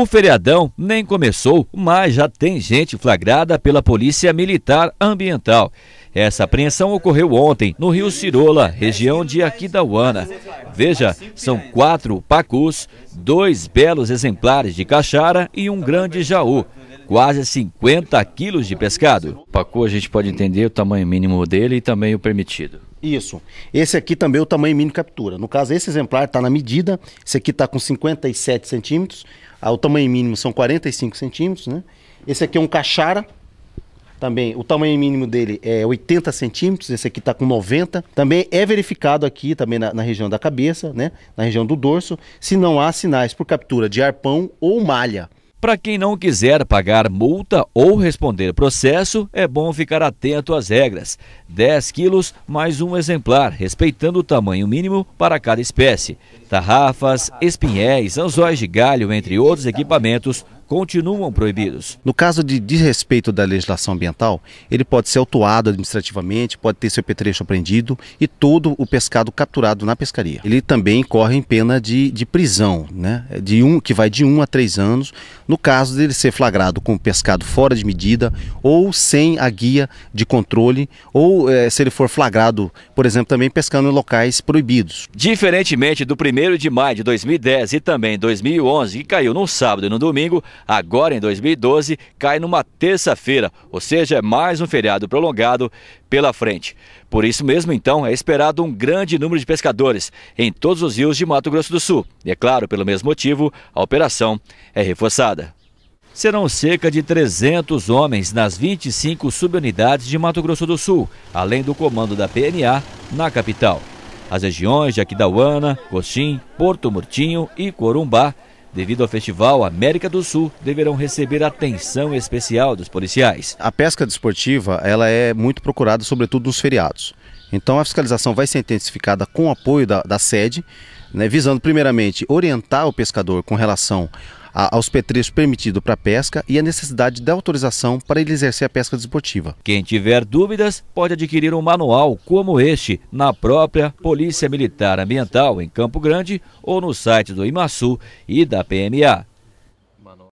O feriadão nem começou, mas já tem gente flagrada pela Polícia Militar Ambiental. Essa apreensão ocorreu ontem no Rio Cirola, região de Aquidauana. Veja, são quatro pacus, dois belos exemplares de caixara e um grande jaú quase 50 quilos de pescado. O pacu a gente pode entender o tamanho mínimo dele e também o permitido. Isso. Esse aqui também é o tamanho mínimo de captura. No caso, esse exemplar está na medida. Esse aqui está com 57 centímetros. Ah, o tamanho mínimo são 45 centímetros, né? Esse aqui é um cachara. Também, o tamanho mínimo dele é 80 centímetros, esse aqui está com 90. Também é verificado aqui, também na, na, região da cabeça, né? Na região do dorso, se não há sinais por captura de arpão ou malha. Para quem não quiser pagar multa ou responder processo, é bom ficar atento às regras. 10 quilos mais um exemplar, respeitando o tamanho mínimo para cada espécie. Tarrafas, espinhéis, anzóis de galho, entre outros equipamentos, continuam proibidos. No caso de desrespeito da legislação ambiental, ele pode ser autuado administrativamente, pode ter seu petrecho apreendido e todo o pescado capturado na pescaria. Ele também corre em pena de, de prisão, né? de um, que vai de 1 um a 3 anos, no caso dele ser flagrado com pescado fora de medida ou sem a guia de controle, ou eh, se ele for flagrado, por exemplo, também pescando em locais proibidos. Diferentemente do 1 de maio de 2010 e também 2011, que caiu no sábado e no domingo, agora em 2012, cai numa terça-feira, ou seja, é mais um feriado prolongado pela frente. Por isso mesmo, então, é esperado um grande número de pescadores em todos os rios de Mato Grosso do Sul. E é claro, pelo mesmo motivo, a operação é reforçada serão cerca de 300 homens nas 25 subunidades de Mato Grosso do Sul, além do comando da PNA na capital. As regiões de Aquidauana, Coxim, Porto Murtinho e Corumbá Devido ao festival, América do Sul deverão receber atenção especial dos policiais. A pesca desportiva ela é muito procurada, sobretudo nos feriados. Então a fiscalização vai ser intensificada com o apoio da, da sede né, visando primeiramente orientar o pescador com relação a, aos petrechos permitidos para pesca e a necessidade da autorização para ele exercer a pesca desportiva. Quem tiver dúvidas pode adquirir um manual como este na própria Polícia Militar Ambiental em Campo Grande ou no site do IMASU e da PMA.